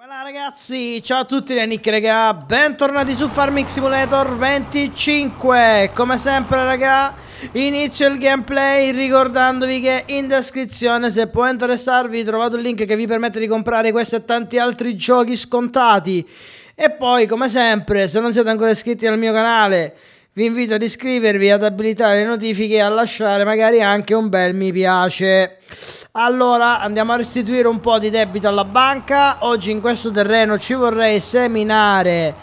Voilà ragazzi, ciao a tutti da Nick raga, bentornati su Farming Simulator 25 Come sempre raga, inizio il gameplay ricordandovi che in descrizione se può interessarvi trovate il link che vi permette di comprare questi e tanti altri giochi scontati E poi come sempre, se non siete ancora iscritti al mio canale vi invito ad iscrivervi, ad abilitare le notifiche e a lasciare magari anche un bel mi piace. Allora andiamo a restituire un po' di debito alla banca. Oggi in questo terreno ci vorrei seminare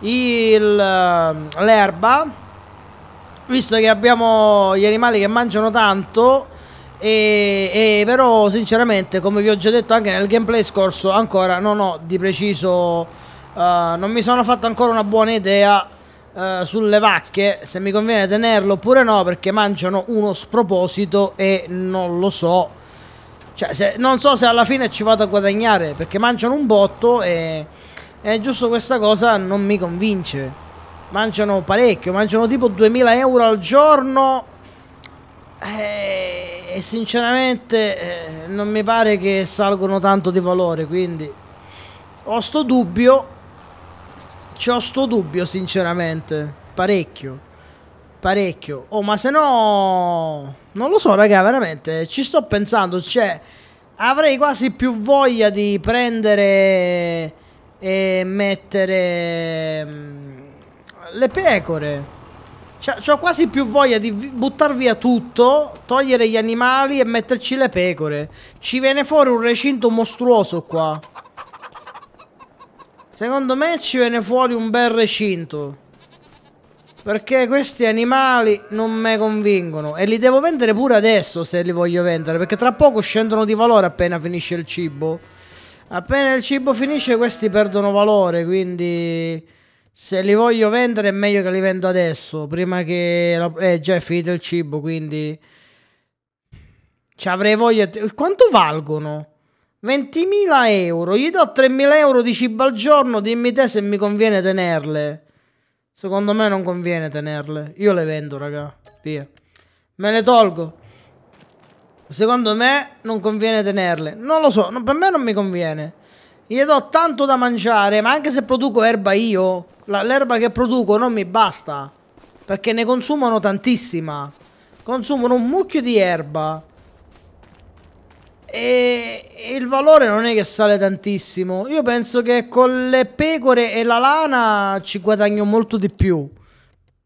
ehm, l'erba, visto che abbiamo gli animali che mangiano tanto. E, e però sinceramente come vi ho già detto anche nel gameplay scorso ancora non ho di preciso uh, non mi sono fatto ancora una buona idea eh, sulle vacche se mi conviene tenerlo oppure no perché mangiano uno sproposito e non lo so cioè se, non so se alla fine ci vado a guadagnare perché mangiano un botto e, e giusto questa cosa non mi convince mangiano parecchio mangiano tipo 2000 euro al giorno e, eh, e sinceramente eh, non mi pare che salgono tanto di valore quindi ho sto dubbio C'ho sto dubbio, sinceramente. Parecchio. Parecchio. Oh, ma se no... Non lo so, raga, veramente. Ci sto pensando, cioè... Avrei quasi più voglia di prendere e mettere mm, le pecore. Cioè, ho quasi più voglia di buttar via tutto, togliere gli animali e metterci le pecore. Ci viene fuori un recinto mostruoso qua. Secondo me ci viene fuori un bel recinto. Perché questi animali non me convincono. E li devo vendere pure adesso se li voglio vendere. Perché tra poco scendono di valore appena finisce il cibo. Appena il cibo finisce questi perdono valore. Quindi se li voglio vendere è meglio che li vendo adesso. Prima che... La... Eh già è finito il cibo quindi... Ci avrei voglia... Quanto valgono? 20.000 euro, gli do 3.000 euro di cibo al giorno, dimmi te se mi conviene tenerle. Secondo me non conviene tenerle. Io le vendo, raga. Via. Me le tolgo. Secondo me non conviene tenerle. Non lo so, no, per me non mi conviene. Gli do tanto da mangiare, ma anche se produco erba io, l'erba che produco non mi basta. Perché ne consumano tantissima. Consumano un mucchio di erba. E, il valore non è che sale tantissimo. Io penso che con le pecore e la lana ci guadagno molto di più.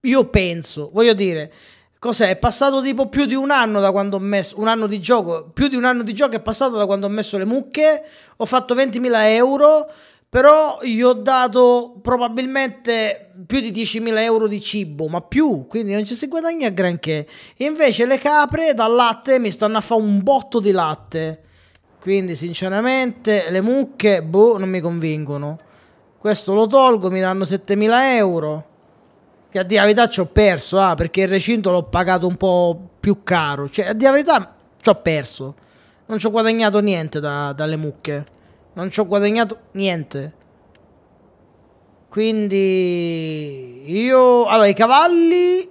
Io penso, voglio dire, Cos'è? È passato tipo più di un anno da quando ho messo un anno di gioco. Più di un anno di gioco è passato da quando ho messo le mucche. Ho fatto 20.000 euro. Però gli ho dato probabilmente più di 10.000 euro di cibo, ma più, quindi non ci si guadagna granché. invece le capre dal latte mi stanno a fare un botto di latte. Quindi sinceramente le mucche, boh, non mi convincono. Questo lo tolgo, mi danno 7.000 euro. Che a dire la verità ci ho perso, ah, perché il recinto l'ho pagato un po' più caro. Cioè, a dire la verità ci ho perso. Non ci ho guadagnato niente da, dalle mucche non ci ho guadagnato niente. Quindi io... Allora, i cavalli...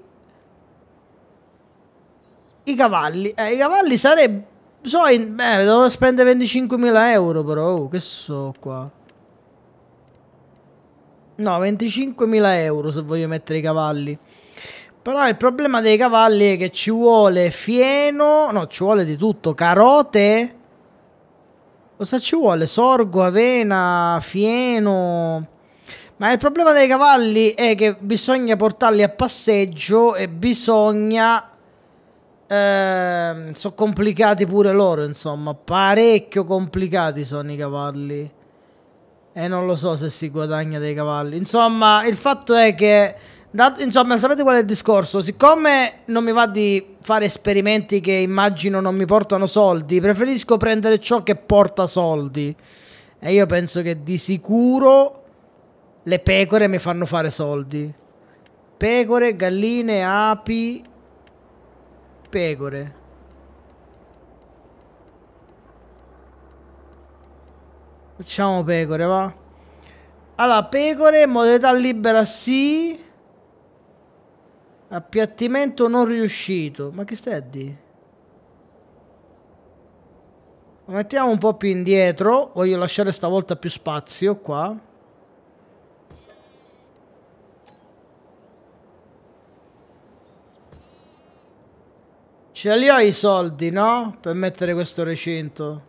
I cavalli... Eh, i cavalli sarebbe... So, in... Beh, devo spendere 25.000 euro però. Oh, che so qua. No, 25.000 euro se voglio mettere i cavalli. Però il problema dei cavalli è che ci vuole fieno... No, ci vuole di tutto. Carote Cosa ci vuole? Sorgo, avena, fieno. Ma il problema dei cavalli è che bisogna portarli a passeggio e bisogna... Eh, sono complicati pure loro, insomma. Parecchio complicati sono i cavalli. E non lo so se si guadagna dei cavalli. Insomma, il fatto è che Dat, insomma, sapete qual è il discorso? Siccome non mi va di fare esperimenti che immagino non mi portano soldi, preferisco prendere ciò che porta soldi. E io penso che di sicuro le pecore mi fanno fare soldi. Pecore, galline, api, pecore. Facciamo pecore, va. Allora, pecore, modalità libera sì. Appiattimento non riuscito. Ma che stai a dire? Lo mettiamo un po' più indietro. Voglio lasciare stavolta più spazio qua. Ce li ho i soldi, no? Per mettere questo recinto.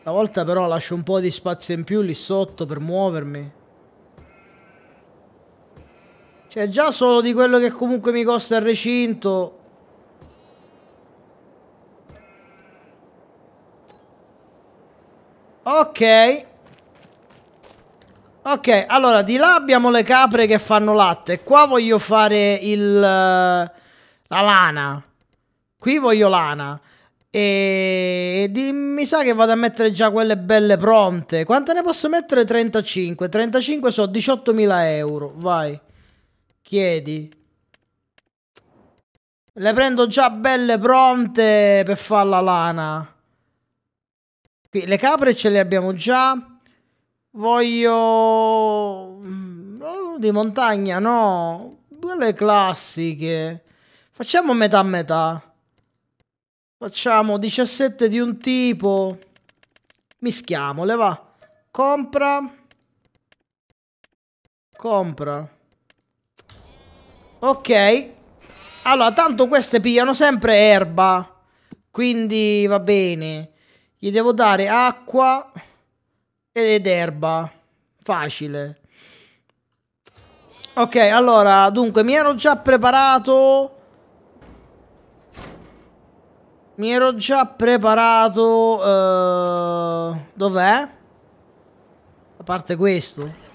Stavolta però lascio un po' di spazio in più lì sotto per muovermi. Cioè già solo di quello che comunque mi costa il recinto Ok Ok, allora di là abbiamo le capre che fanno latte Qua voglio fare il... Eh, la lana Qui voglio lana E di, mi sa che vado a mettere già quelle belle pronte Quante ne posso mettere? 35 35 so 18.000 euro Vai Chiedi. Le prendo già belle pronte per fare la lana. Qui le capre ce le abbiamo già. Voglio... Mm, oh, di montagna, no. Quelle classiche. Facciamo metà metà. Facciamo 17 di un tipo. Mischiamole, va. Compra. Compra. Ok. Allora, tanto queste pigliano sempre erba. Quindi va bene. Gli devo dare acqua ed erba. Facile. Ok, allora, dunque, mi ero già preparato... Mi ero già preparato... Uh, Dov'è? A parte questo.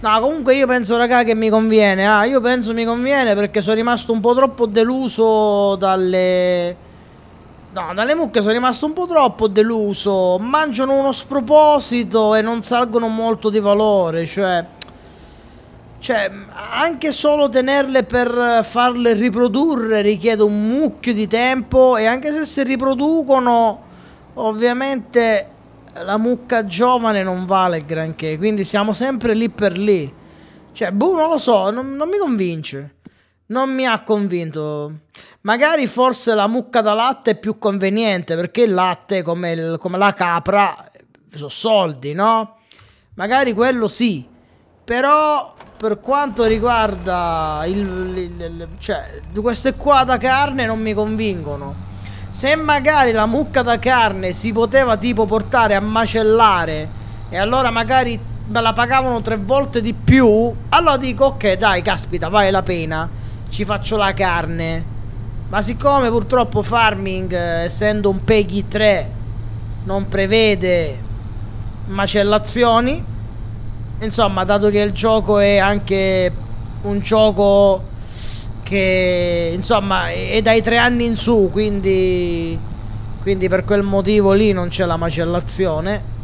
No, comunque io penso, raga, che mi conviene. Ah, io penso mi conviene perché sono rimasto un po' troppo deluso dalle... No, dalle mucche sono rimasto un po' troppo deluso. Mangiano uno sproposito e non salgono molto di valore, cioè... Cioè, anche solo tenerle per farle riprodurre richiede un mucchio di tempo e anche se si riproducono, ovviamente la mucca giovane non vale granché, quindi siamo sempre lì per lì. Cioè, boh, non lo so, non, non mi convince. Non mi ha convinto. Magari forse la mucca da latte è più conveniente, perché il latte, come, il, come la capra, sono soldi, no? Magari quello sì. Però per quanto riguarda il, il, il cioè, queste qua da carne non mi convincono. Se magari la mucca da carne si poteva tipo portare a macellare e allora magari me la pagavano tre volte di più, allora dico ok dai caspita vale la pena, ci faccio la carne. Ma siccome purtroppo farming, eh, essendo un Peggy 3, non prevede macellazioni, insomma dato che il gioco è anche un gioco che insomma è dai tre anni in su quindi, quindi per quel motivo lì non c'è la macellazione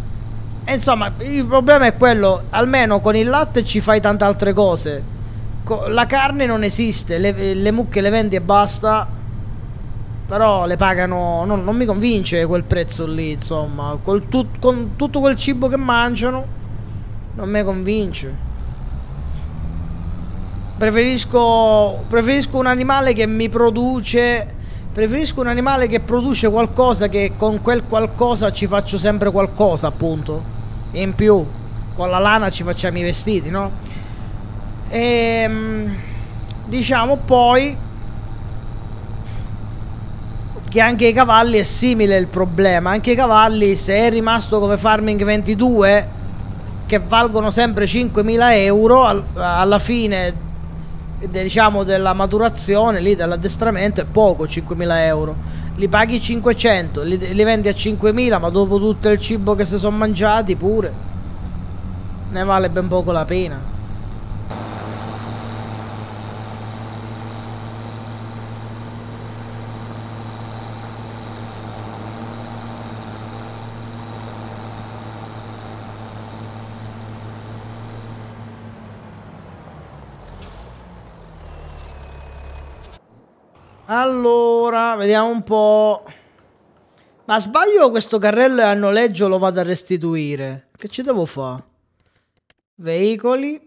e insomma il problema è quello almeno con il latte ci fai tante altre cose la carne non esiste le, le, mucche le vendi e basta però le pagano non, non mi convince quel prezzo lì insomma Col tu con tutto quel cibo che mangiano non mi convince Preferisco, preferisco un animale che mi produce, preferisco un animale che produce qualcosa che con quel qualcosa ci faccio sempre qualcosa, appunto. In più, con la lana ci facciamo i vestiti, no? E ehm, diciamo poi che anche i cavalli è simile il problema. Anche i cavalli, se è rimasto come Farming 22, che valgono sempre 5.000 euro, alla fine diciamo della maturazione lì dell'addestramento è poco 5.000 euro li paghi 500 li, li vendi a 5.000 ma dopo tutto il cibo che si sono mangiati pure ne vale ben poco la pena Allora, vediamo un po'. Ma sbaglio questo carrello è a noleggio lo vado a restituire. Che ci devo fare? Veicoli.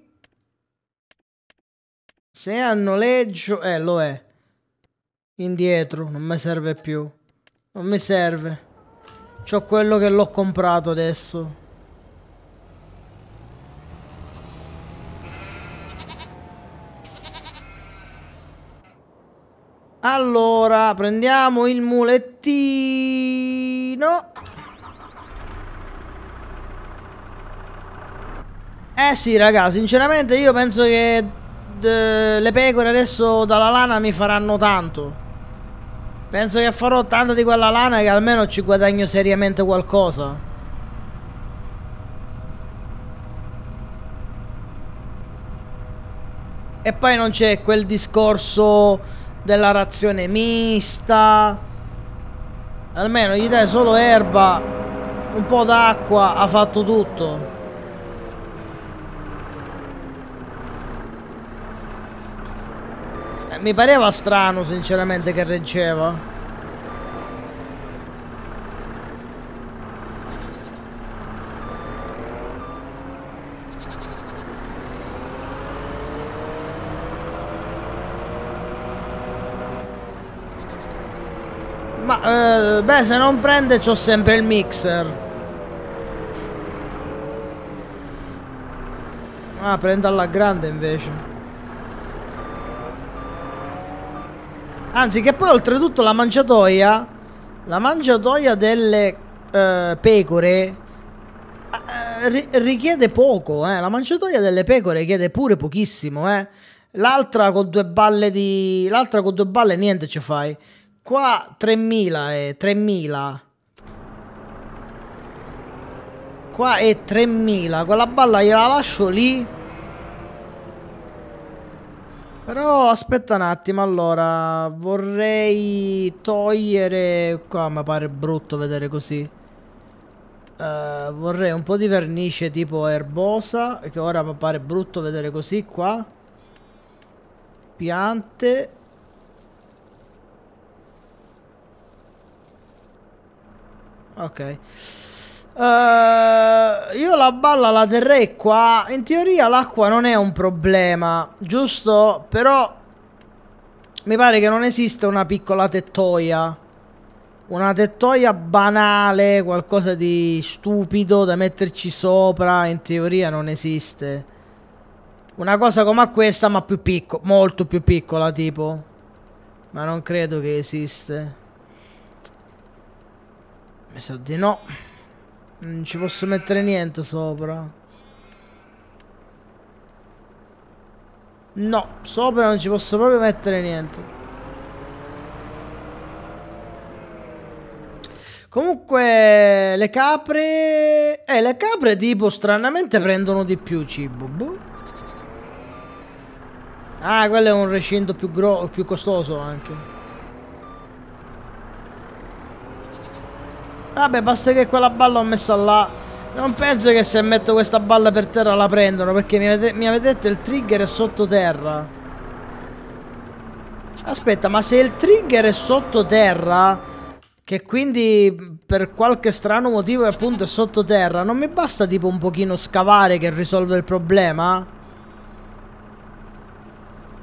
Se è a noleggio... Eh, lo è. Indietro, non mi serve più. Non mi serve. C'ho quello che l'ho comprato adesso. Allora, prendiamo il mulettino. Eh sì, raga, sinceramente io penso che le pecore adesso dalla lana mi faranno tanto. Penso che farò tanto di quella lana che almeno ci guadagno seriamente qualcosa. E poi non c'è quel discorso della razione mista. Almeno gli dai solo erba, un po' d'acqua, ha fatto tutto. Eh, mi pareva strano sinceramente che reggeva. Ma, eh, beh, se non prende c'ho sempre il mixer. Ah, prendo alla grande invece. Anzi, che poi oltretutto la mangiatoia... La mangiatoia delle eh, pecore... Eh, richiede poco, eh. La mangiatoia delle pecore richiede pure pochissimo, eh. L'altra con due balle di... L'altra con due balle niente ci fai. Qua 3000 è 3000. Qua è 3000. Quella balla gliela lascio lì. Però aspetta un attimo, allora vorrei togliere... Qua mi pare brutto vedere così. Uh, vorrei un po' di vernice tipo erbosa, che ora mi pare brutto vedere così qua. Piante. ok. Uh, io la balla la terrei qua. In teoria l'acqua non è un problema, giusto? Però mi pare che non esista una piccola tettoia. Una tettoia banale, qualcosa di stupido da metterci sopra, in teoria non esiste. Una cosa come questa, ma più piccola, molto più piccola tipo. Ma non credo che esista. Mi sa di no. Non ci posso mettere niente sopra. No, sopra non ci posso proprio mettere niente. Comunque le capre... Eh, le capre tipo stranamente prendono di più cibo. Boh. Ah, quello è un recinto più, più costoso anche. Vabbè, basta che quella balla ho messa là. Non penso che se metto questa balla per terra la prendono, perché mi avete, mi avete detto il trigger è sottoterra. Aspetta, ma se il trigger è sottoterra, che quindi per qualche strano motivo è appunto è sottoterra, non mi basta tipo un pochino scavare che risolve il problema?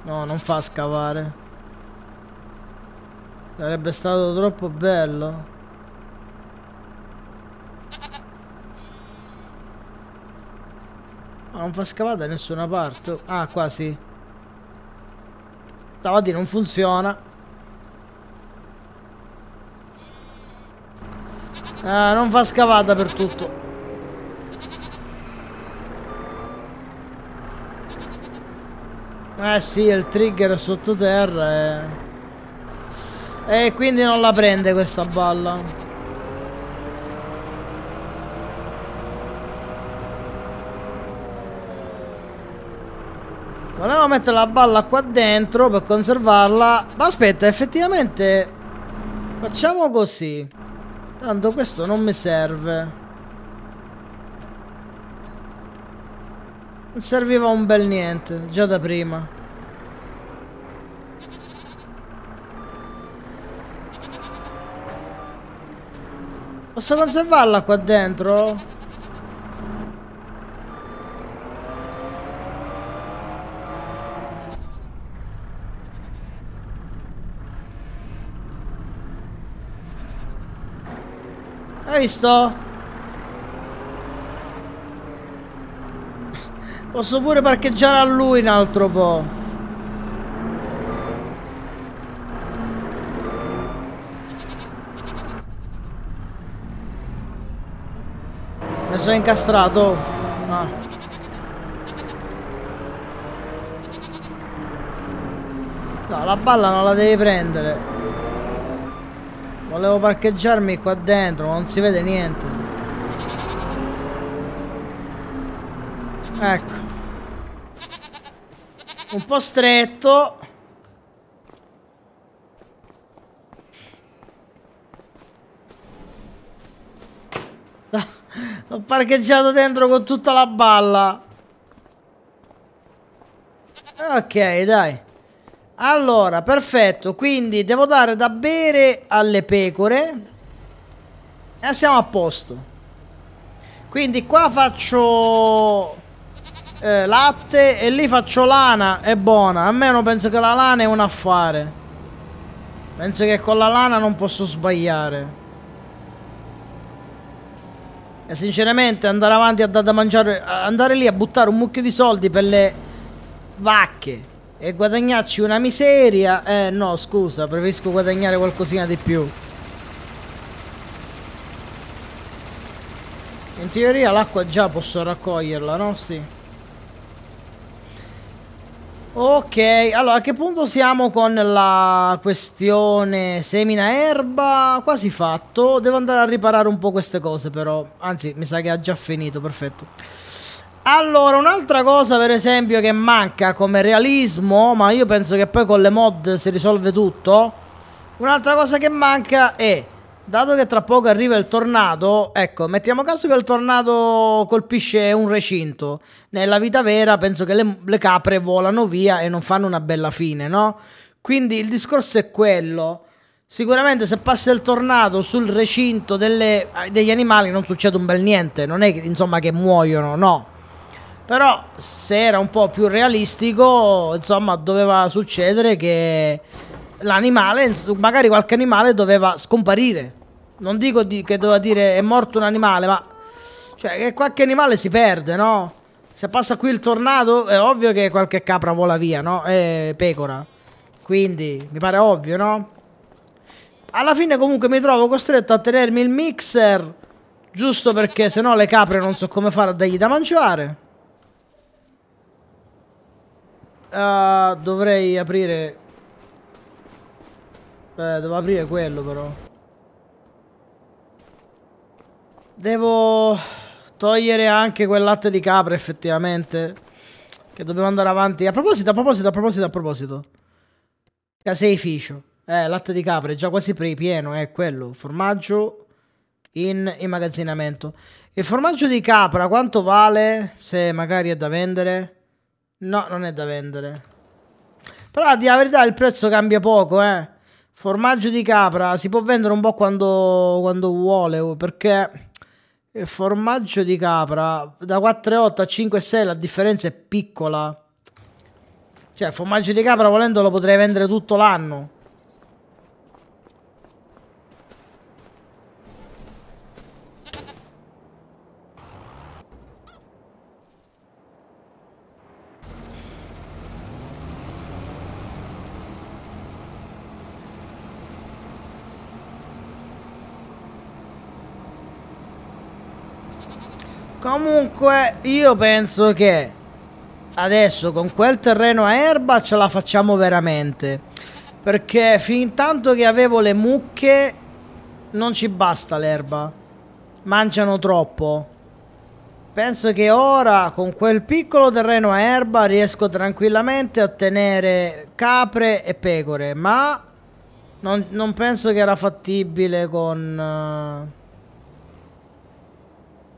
No, non fa scavare. Sarebbe stato troppo bello. Ma non fa scavare da nessuna parte. Ah, qua sì. Davanti non funziona. Ah, non fa scavata dappertutto. Eh sì, il trigger è sottoterra e... Eh. e quindi non la prende questa balla. Volevo mettere la balla qua dentro per conservarla. Ma aspetta, effettivamente... Facciamo così. Tanto questo non mi serve. Non serviva un bel niente, già da prima. Posso conservarla qua dentro? visto? Posso pure parcheggiare a lui un altro po'. Mi sono incastrato. Ah. No, la balla non la devi prendere. Volevo parcheggiarmi qua dentro, ma non si vede niente. Ecco. Un po' stretto. L'ho parcheggiato dentro con tutta la balla. Ok, dai. Allora, perfetto, quindi devo dare da bere alle pecore e siamo a posto. Quindi qua faccio eh, latte e lì faccio lana, è buona. Almeno penso che la lana è un affare. Penso che con la lana non posso sbagliare. E sinceramente andare avanti a dare da mangiare, andare lì a buttare un mucchio di soldi per le vacche e guadagnarci una miseria. Eh no, scusa, preferisco guadagnare qualcosina di più. In teoria l'acqua già posso raccoglierla, no? Sì. Ok, allora a che punto siamo con la questione semina erba? Quasi fatto. Devo andare a riparare un po' queste cose però. Anzi, mi sa che ha già finito, perfetto. Allora, un'altra cosa per esempio che manca come realismo, ma io penso che poi con le mod si risolve tutto, un'altra cosa che manca è, dato che tra poco arriva il tornado, ecco, mettiamo caso che il tornado colpisce un recinto, nella vita vera penso che le, le capre volano via e non fanno una bella fine, no? Quindi il discorso è quello. Sicuramente se passa il tornado sul recinto delle, degli animali non succede un bel niente, non è insomma che muoiono, no. Però se era un po' più realistico, insomma, doveva succedere che l'animale, magari qualche animale doveva scomparire. Non dico di, che doveva dire è morto un animale, ma... Cioè, che qualche animale si perde, no? Se passa qui il tornado, è ovvio che qualche capra vola via, no? e pecora. Quindi, mi pare ovvio, no? Alla fine comunque mi trovo costretto a tenermi il mixer, giusto perché sennò le capre non so come fare a dargli da mangiare. uh, dovrei aprire... Eh, devo aprire quello però. Devo togliere anche quel latte di capra effettivamente. Che dobbiamo andare avanti. A proposito, a proposito, a proposito, a proposito. Caseificio. Eh, latte di capra è già quasi pieno, è eh, quello. Formaggio in immagazzinamento. Il formaggio di capra quanto vale? Se magari è da vendere. No, non è da vendere. Però a dire la verità il prezzo cambia poco, eh. Formaggio di capra si può vendere un po' quando, quando vuole, oh, perché il formaggio di capra da 4,8 a 5,6 la differenza è piccola. Cioè, il formaggio di capra volendo lo potrei vendere tutto l'anno. Comunque io penso che adesso con quel terreno a erba ce la facciamo veramente. Perché fin tanto che avevo le mucche non ci basta l'erba. Mangiano troppo. Penso che ora con quel piccolo terreno a erba riesco tranquillamente a tenere capre e pecore. Ma non, non penso che era fattibile con... Uh...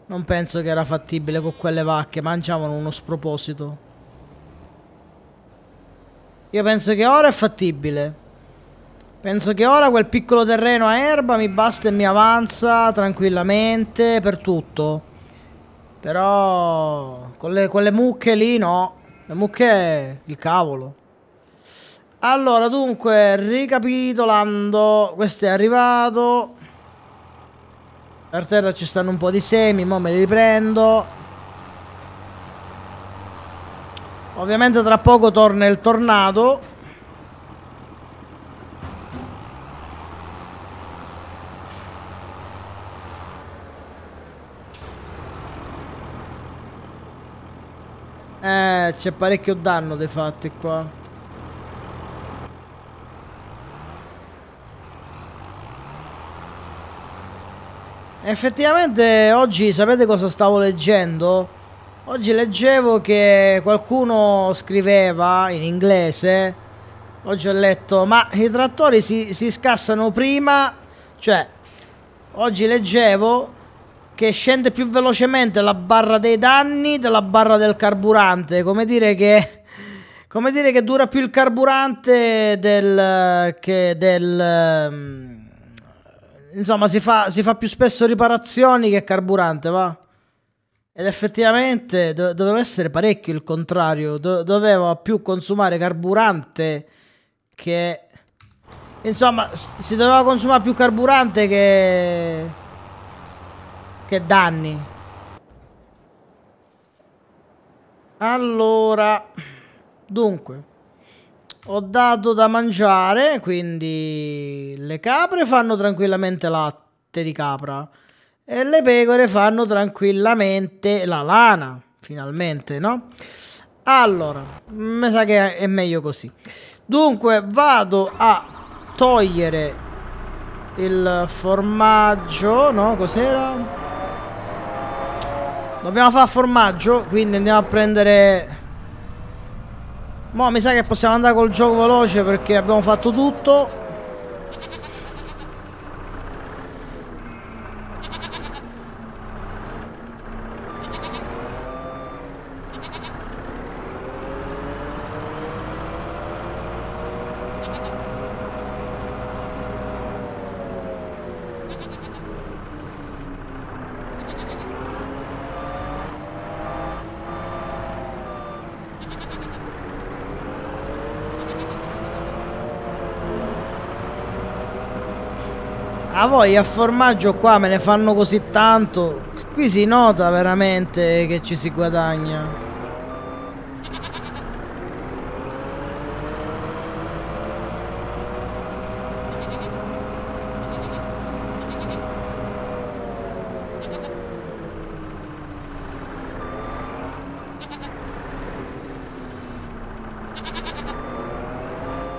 Non penso che era fattibile con quelle vacche, mangiavano uno sproposito. Io penso che ora è fattibile. Penso che ora quel piccolo terreno a erba mi basta e mi avanza tranquillamente per tutto. Però con le, con le mucche lì no. Le mucche il cavolo. Allora dunque, ricapitolando, questo è arrivato. Per terra ci stanno un po' di semi, mo me li riprendo. Ovviamente tra poco torna il tornado. Eh, c'è parecchio danno dei fatti qua. Effettivamente oggi sapete cosa stavo leggendo? Oggi leggevo che qualcuno scriveva in inglese, oggi ho letto, ma i trattori si, si scassano prima, cioè oggi leggevo che scende più velocemente la barra dei danni della barra del carburante, come dire che, come dire che dura più il carburante del, che del ehm, insomma, si fa, si fa più spesso riparazioni che carburante, va? Ed effettivamente do doveva essere parecchio il contrario, do doveva più consumare carburante che... Insomma, si doveva consumare più carburante che... che danni. Allora, dunque... Ho dato da mangiare, quindi le capre fanno tranquillamente latte di capra e le pecore fanno tranquillamente la lana, finalmente, no? Allora, mi sa che è meglio così. Dunque, vado a togliere il formaggio, no? Cos'era? Dobbiamo fare formaggio, quindi andiamo a prendere Mo mi sa che possiamo andare col gioco veloce perché abbiamo fatto tutto A voi a formaggio qua me ne fanno così tanto. Qui si nota veramente che ci si guadagna.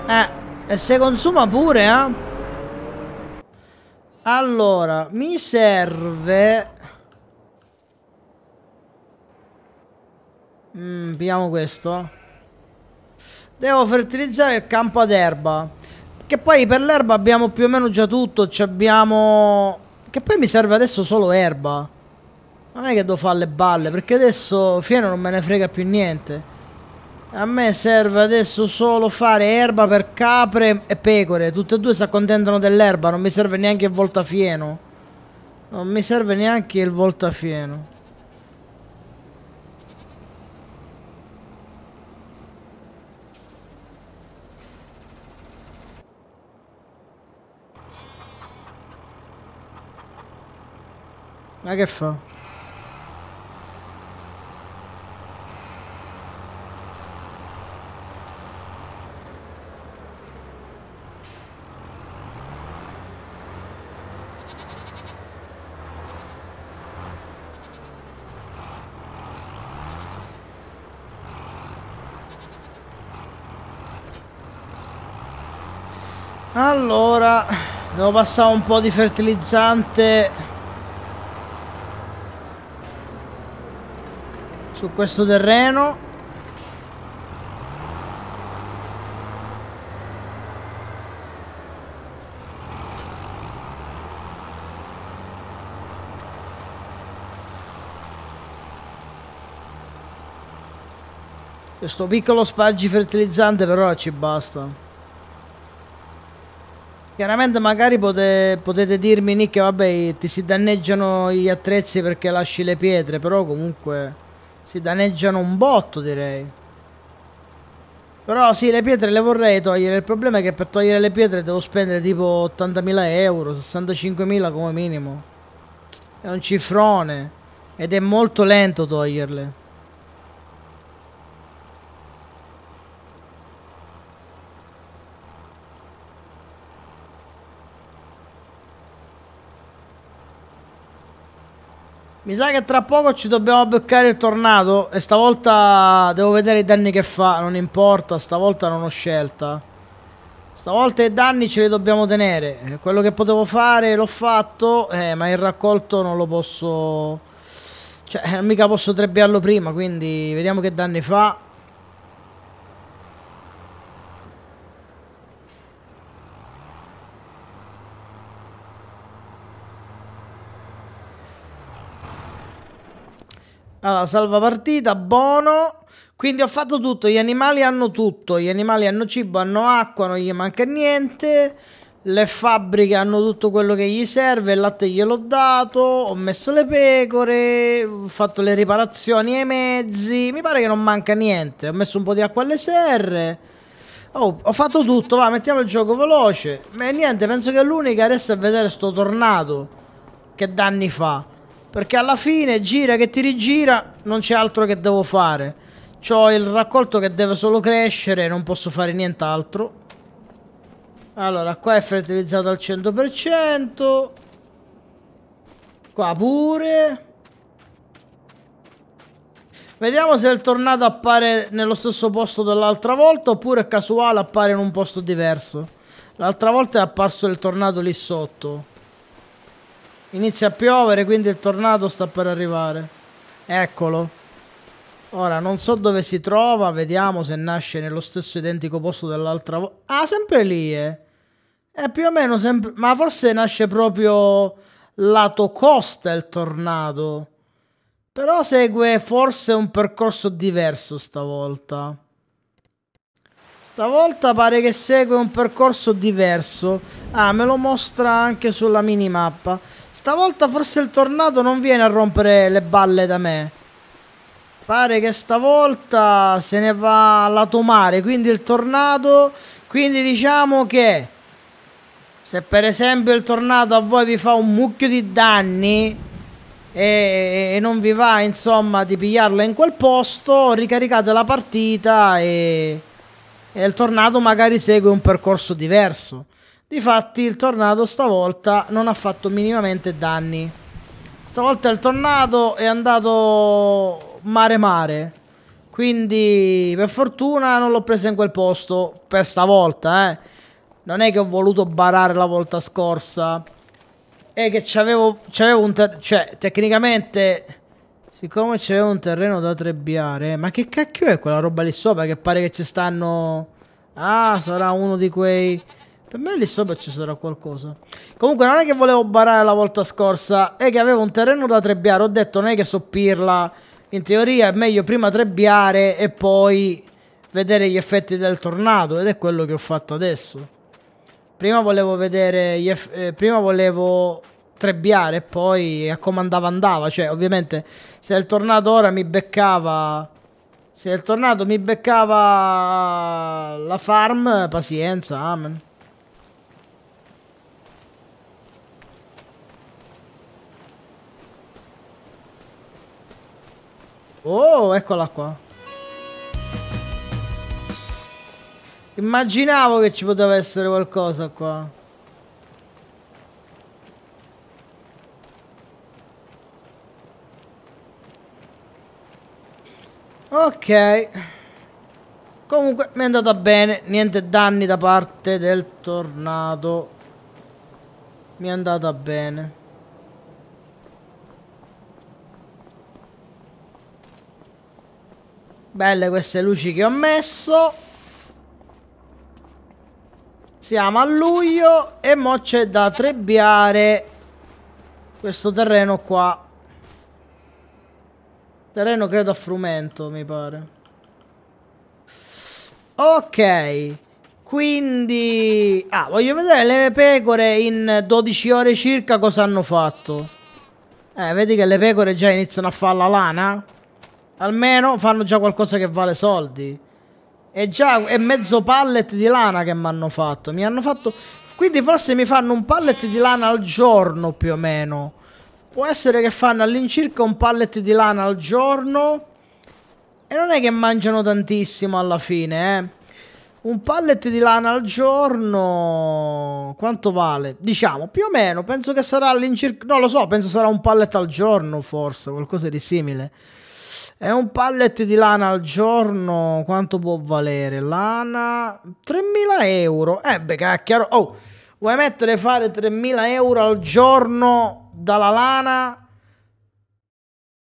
Eh, e se consuma pure, eh? Allora, mi serve... Mm, prendiamo questo. Devo fertilizzare il campo ad erba. Che poi per l'erba abbiamo più o meno già tutto. Ci abbiamo... Che poi mi serve adesso solo erba. Non è che devo fare le balle, perché adesso fieno non me ne frega più niente. A me serve adesso solo fare erba per capre e pecore. Tutte e due si accontentano dell'erba. Non mi serve neanche il voltafieno. Non mi serve neanche il voltafieno. Ma che fa? Allora, devo passare un po' di fertilizzante su questo terreno. Questo piccolo spaggi fertilizzante però ci basta. Chiaramente magari pote, potete dirmi Nick vabbè ti si danneggiano gli attrezzi perché lasci le pietre però comunque si danneggiano un botto direi. Però sì le pietre le vorrei togliere il problema è che per togliere le pietre devo spendere tipo 80.000 euro 65.000 come minimo. È un cifrone ed è molto lento toglierle. Mi sa che tra poco ci dobbiamo beccare il tornado e stavolta devo vedere i danni che fa, non importa, stavolta non ho scelta. Stavolta i danni ce li dobbiamo tenere, eh, quello che potevo fare l'ho fatto, eh, ma il raccolto non lo posso... Cioè, eh, mica posso trebbiarlo prima, quindi vediamo che danni fa. Allora, salva partita, buono. Quindi ho fatto tutto, gli animali hanno tutto, gli animali hanno cibo, hanno acqua, non gli manca niente. Le fabbriche hanno tutto quello che gli serve, il latte gliel'ho dato, ho messo le pecore, ho fatto le riparazioni ai mezzi, mi pare che non manca niente. Ho messo un po' di acqua alle serre. Oh, ho fatto tutto, va, mettiamo il gioco veloce. Ma niente, penso che l'unica adesso è vedere sto tornado. Che danni fa? Perché alla fine gira che ti rigira, non c'è altro che devo fare. c'ho il raccolto che deve solo crescere, non posso fare nient'altro. Allora, qua è fertilizzato al 100%. Qua pure. Vediamo se il tornado appare nello stesso posto dell'altra volta oppure casuale appare in un posto diverso. L'altra volta è apparso il tornado lì sotto. Inizia a piovere, quindi il tornado sta per arrivare. Eccolo. Ora, non so dove si trova, vediamo se nasce nello stesso identico posto dell'altra volta. Ah, sempre lì, eh. È più o meno sempre... Ma forse nasce proprio lato costa il tornado. Però segue forse un percorso diverso stavolta. Stavolta pare che segue un percorso diverso. Ah, me lo mostra anche sulla minimappa. Stavolta forse il tornado non viene a rompere le balle da me. Pare che stavolta se ne va a lato mare, quindi il tornado... Quindi diciamo che... Se per esempio il tornado a voi vi fa un mucchio di danni e, e, non vi va insomma di pigliarla in quel posto, ricaricate la partita e, e il tornado magari segue un percorso diverso. Difatti il tornado stavolta non ha fatto minimamente danni. Stavolta il tornado è andato mare mare. Quindi per fortuna non l'ho presa in quel posto per stavolta, eh. Non è che ho voluto barare la volta scorsa. È che c'avevo un terreno... Cioè, tecnicamente... Siccome c'avevo un terreno da trebbiare... Ma che cacchio è quella roba lì sopra che pare che ci stanno... Ah, sarà uno di quei... Per me lì sopra ci sarà qualcosa. Comunque non è che volevo barare la volta scorsa, è che avevo un terreno da trebbiare. Ho detto non è che so pirla. In teoria è meglio prima trebbiare e poi vedere gli effetti del tornado. Ed è quello che ho fatto adesso. Prima volevo vedere... Eh, prima volevo trebbiare e poi a come andava andava. Cioè ovviamente se il tornado ora mi beccava... Se il tornado mi beccava la farm, pazienza, amen. Oh, eccola qua. Immaginavo che ci poteva essere qualcosa qua. Ok. Comunque mi è andata bene, niente danni da parte del tornado. Mi è andata bene. Belle queste luci che ho messo. Siamo a luglio e mo c'è da trebbiare questo terreno qua. Terreno credo a frumento, mi pare. Ok. Quindi... Ah, voglio vedere le pecore in 12 ore circa cosa hanno fatto. Eh, vedi che le pecore già iniziano a fare la lana? Almeno fanno già qualcosa che vale soldi. E già è mezzo pallet di lana che mi hanno fatto. Mi hanno fatto... Quindi forse mi fanno un pallet di lana al giorno più o meno. Può essere che fanno all'incirca un pallet di lana al giorno. E non è che mangiano tantissimo alla fine, eh. Un pallet di lana al giorno... Quanto vale? Diciamo, più o meno. Penso che sarà all'incirca... Non lo so, penso sarà un pallet al giorno forse, qualcosa di simile. È un pallet di lana al giorno, quanto può valere? Lana, 3.000 euro. Eh beh, cacchio, oh, vuoi mettere fare 3.000 euro al giorno dalla lana?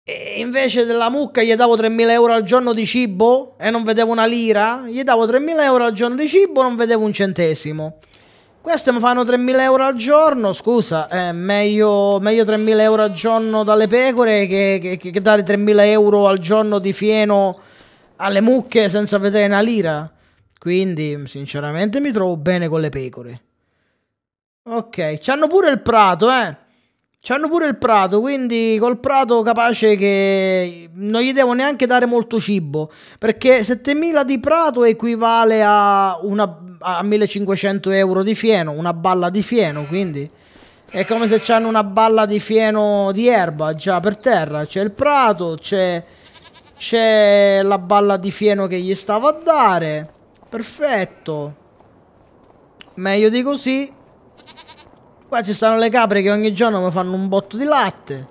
E invece della mucca gli davo 3.000 euro al giorno di cibo e non vedevo una lira? Gli davo 3.000 euro al giorno di cibo e non vedevo un centesimo. Queste mi fanno 3.000 euro al giorno, scusa, è eh, meglio, meglio 3.000 euro al giorno dalle pecore che, che, che dare 3.000 euro al giorno di fieno alle mucche senza vedere una lira. Quindi, sinceramente, mi trovo bene con le pecore. Ok, c'hanno pure il prato, eh. C'hanno pure il prato, quindi col prato capace che non gli devo neanche dare molto cibo, perché 7000 di prato equivale a, una, a 1500 euro di fieno, una balla di fieno, quindi è come se c'hanno una balla di fieno di erba già per terra, c'è il prato, c'è, c'è la balla di fieno che gli stava a dare, perfetto, meglio di così. Qua ci stanno le capre che ogni giorno mi fanno un botto di latte.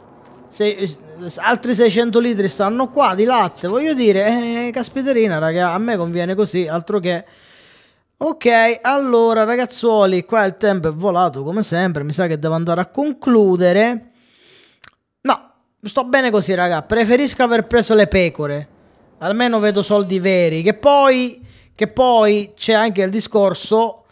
Se, altri 600 litri stanno qua di latte. Voglio dire, eh, caspiterina, raga, a me conviene così, altro che... Ok, allora ragazzuoli, qua il tempo è volato come sempre, mi sa che devo andare a concludere. No, sto bene così raga, preferisco aver preso le pecore, almeno vedo soldi veri, che poi, che poi c'è anche il discorso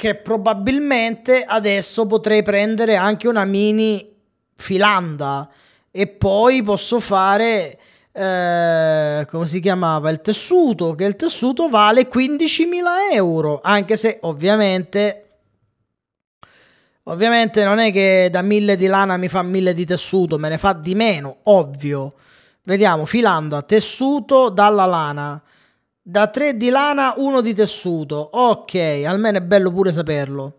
che probabilmente adesso potrei prendere anche una mini filanda e poi posso fare eh, come si chiamava il tessuto che il tessuto vale 15.000 euro anche se ovviamente ovviamente non è che da 1000 di lana mi fa 1000 di tessuto me ne fa di meno ovvio vediamo filanda tessuto dalla lana da 3 di lana, 1 di tessuto. Ok, almeno è bello pure saperlo.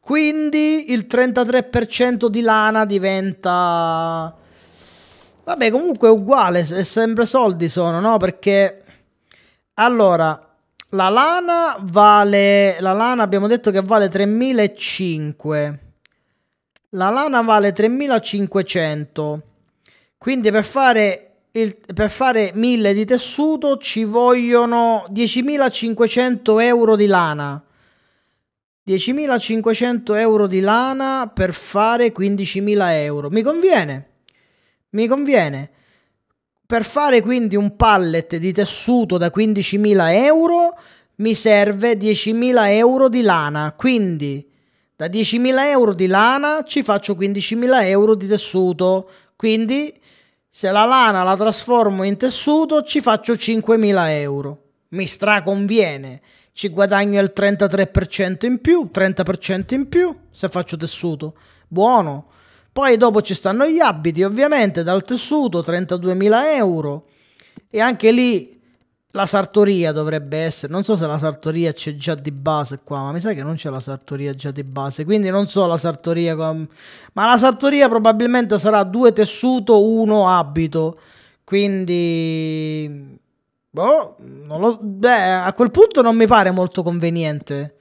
Quindi il 33% di lana diventa... Vabbè, comunque è uguale, è sempre soldi sono, no? Perché... Allora, la lana vale... La lana abbiamo detto che vale 3.500. La lana vale 3.500. Quindi per fare il, per fare 1000 di tessuto ci vogliono 10.500 euro di lana. 10.500 euro di lana per fare 15.000 euro. Mi conviene. Mi conviene. Per fare quindi un pallet di tessuto da 15.000 euro mi serve 10.000 euro di lana. Quindi da 10.000 euro di lana ci faccio 15.000 euro di tessuto. Quindi se la lana la trasformo in tessuto ci faccio 5.000 euro. Mi straconviene. Ci guadagno il 33% in più, 30% in più se faccio tessuto. Buono. Poi dopo ci stanno gli abiti, ovviamente, dal tessuto 32.000 euro. E anche lì la sartoria dovrebbe essere, non so se la sartoria c'è già di base qua, ma mi sa che non c'è la sartoria già di base, quindi non so la sartoria, com... ma la sartoria probabilmente sarà due tessuto, uno abito, quindi... Boh, lo... Beh, a quel punto non mi pare molto conveniente.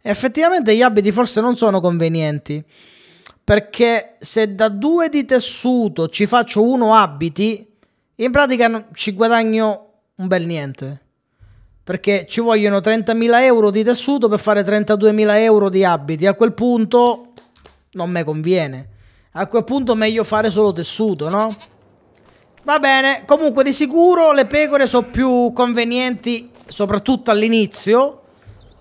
Effettivamente gli abiti forse non sono convenienti, perché se da due di tessuto ci faccio uno abiti, in pratica ci guadagno un bel niente. Perché ci vogliono 30.000 euro di tessuto per fare 32.000 euro di abiti. A quel punto non me conviene. A quel punto meglio fare solo tessuto, no? Va bene, comunque di sicuro le pecore sono più convenienti, soprattutto all'inizio,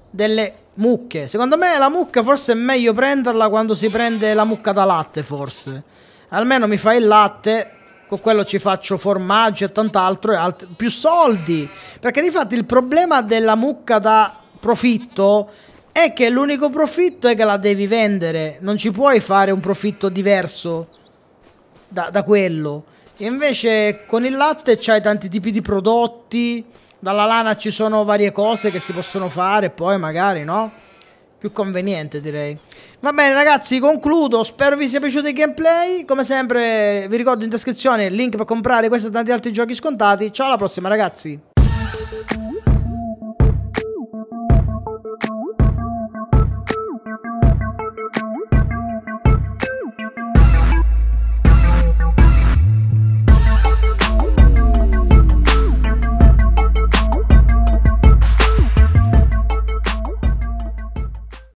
delle mucche. Secondo me la mucca forse è meglio prenderla quando si prende la mucca da latte, forse. Almeno mi fa il latte con quello ci faccio formaggi e tant'altro e alt- più soldi. Perché di fatto il problema della mucca da profitto è che l'unico profitto è che la devi vendere, non ci puoi fare un profitto diverso da, da quello. invece con il latte c'hai tanti tipi di prodotti, dalla lana ci sono varie cose che si possono fare, poi magari no più conveniente direi Va bene ragazzi concludo Spero vi sia piaciuto il gameplay Come sempre vi ricordo in descrizione il link per comprare questi e tanti altri giochi scontati Ciao alla prossima ragazzi